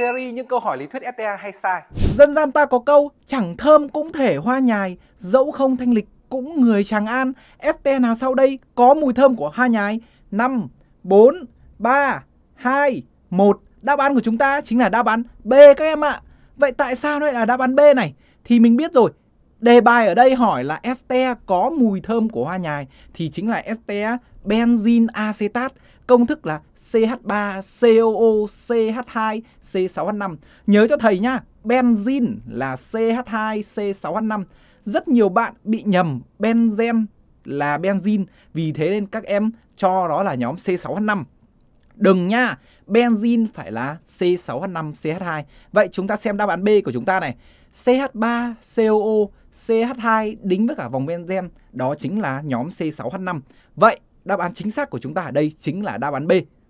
series những câu hỏi lý thuyết STA hay sai. Dân gian ta có câu chẳng thơm cũng thể hoa nhài, dẫu không thanh lịch cũng người Tràng An. STA nào sau đây có mùi thơm của hoa nhài? 5, 4, 3, 2, 1. Đáp án của chúng ta chính là đáp án B các em ạ. Vậy tại sao lại là đáp án B này? Thì mình biết rồi, Đề bài ở đây hỏi là este có mùi thơm của hoa nhài thì chính là este benzin acetat công thức là CH3COOCH2C6H5. Nhớ cho thầy nhá, benzin là CH2C6H5. Rất nhiều bạn bị nhầm benzen là benzin, vì thế nên các em cho đó là nhóm C6H5. Đừng nha, benzin phải là C6H5CH2. Vậy chúng ta xem đáp án B của chúng ta này. CH3COO CH2 đính với cả vòng benzen, đó chính là nhóm C6H5. Vậy đáp án chính xác của chúng ta ở đây chính là đáp án B,